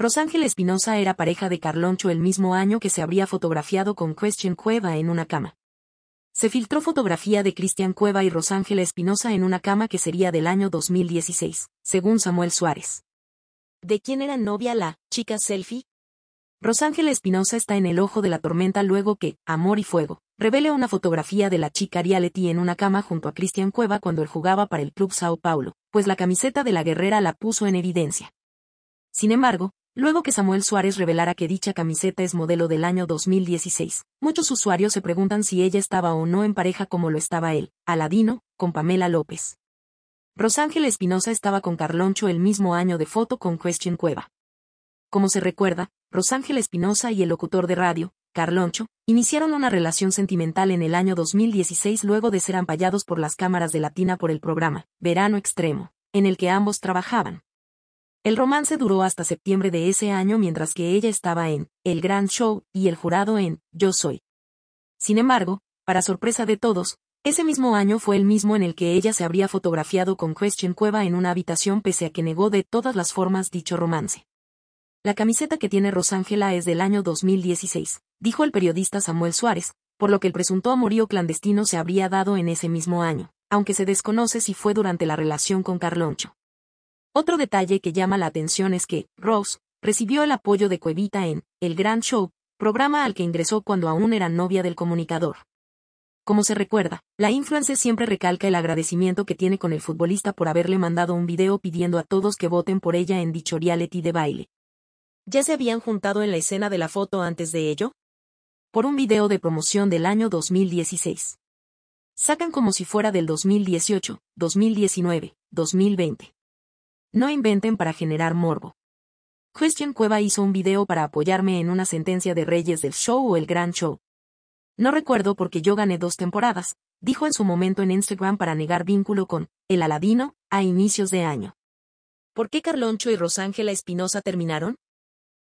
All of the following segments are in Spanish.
Rosángel Espinosa era pareja de Carloncho el mismo año que se habría fotografiado con Christian Cueva en una cama. Se filtró fotografía de Cristian Cueva y Rosángel Espinosa en una cama que sería del año 2016, según Samuel Suárez. ¿De quién era novia la chica selfie? Rosángel Espinosa está en el ojo de la tormenta luego que, Amor y Fuego, revele una fotografía de la chica reality en una cama junto a Cristian Cueva cuando él jugaba para el Club Sao Paulo, pues la camiseta de la guerrera la puso en evidencia. Sin embargo, Luego que Samuel Suárez revelara que dicha camiseta es modelo del año 2016, muchos usuarios se preguntan si ella estaba o no en pareja como lo estaba él, Aladino, con Pamela López. Rosángel Espinosa estaba con Carloncho el mismo año de foto con Question Cueva. Como se recuerda, Rosángel Espinosa y el locutor de radio, Carloncho, iniciaron una relación sentimental en el año 2016 luego de ser ampallados por las cámaras de Latina por el programa Verano Extremo, en el que ambos trabajaban. El romance duró hasta septiembre de ese año mientras que ella estaba en El Grand Show y el jurado en Yo Soy. Sin embargo, para sorpresa de todos, ese mismo año fue el mismo en el que ella se habría fotografiado con Christian Cueva en una habitación pese a que negó de todas las formas dicho romance. La camiseta que tiene Rosángela es del año 2016, dijo el periodista Samuel Suárez, por lo que el presunto amorío clandestino se habría dado en ese mismo año, aunque se desconoce si fue durante la relación con Carloncho. Otro detalle que llama la atención es que, Rose, recibió el apoyo de Cuevita en El Grand Show, programa al que ingresó cuando aún era novia del comunicador. Como se recuerda, la influencer siempre recalca el agradecimiento que tiene con el futbolista por haberle mandado un video pidiendo a todos que voten por ella en dicho reality de baile. ¿Ya se habían juntado en la escena de la foto antes de ello? Por un video de promoción del año 2016. Sacan como si fuera del 2018, 2019, 2020. No inventen para generar morbo. Christian Cueva hizo un video para apoyarme en una sentencia de Reyes del Show o El Gran Show. No recuerdo porque yo gané dos temporadas, dijo en su momento en Instagram para negar vínculo con El Aladino a inicios de año. ¿Por qué Carloncho y Rosángela Espinosa terminaron?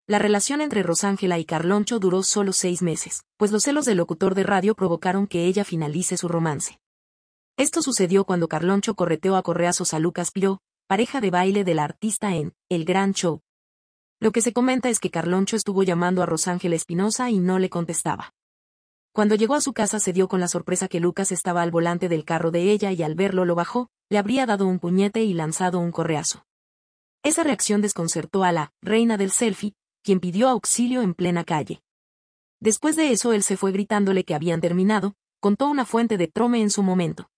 La relación entre Rosángela y Carloncho duró solo seis meses, pues los celos del locutor de radio provocaron que ella finalice su romance. Esto sucedió cuando Carloncho correteó a correazos a Lucas Piró, pareja de baile del artista en El Gran Show. Lo que se comenta es que Carloncho estuvo llamando a Rosángel Espinosa y no le contestaba. Cuando llegó a su casa se dio con la sorpresa que Lucas estaba al volante del carro de ella y al verlo lo bajó, le habría dado un puñete y lanzado un correazo. Esa reacción desconcertó a la reina del selfie, quien pidió auxilio en plena calle. Después de eso él se fue gritándole que habían terminado, contó una fuente de Trome en su momento.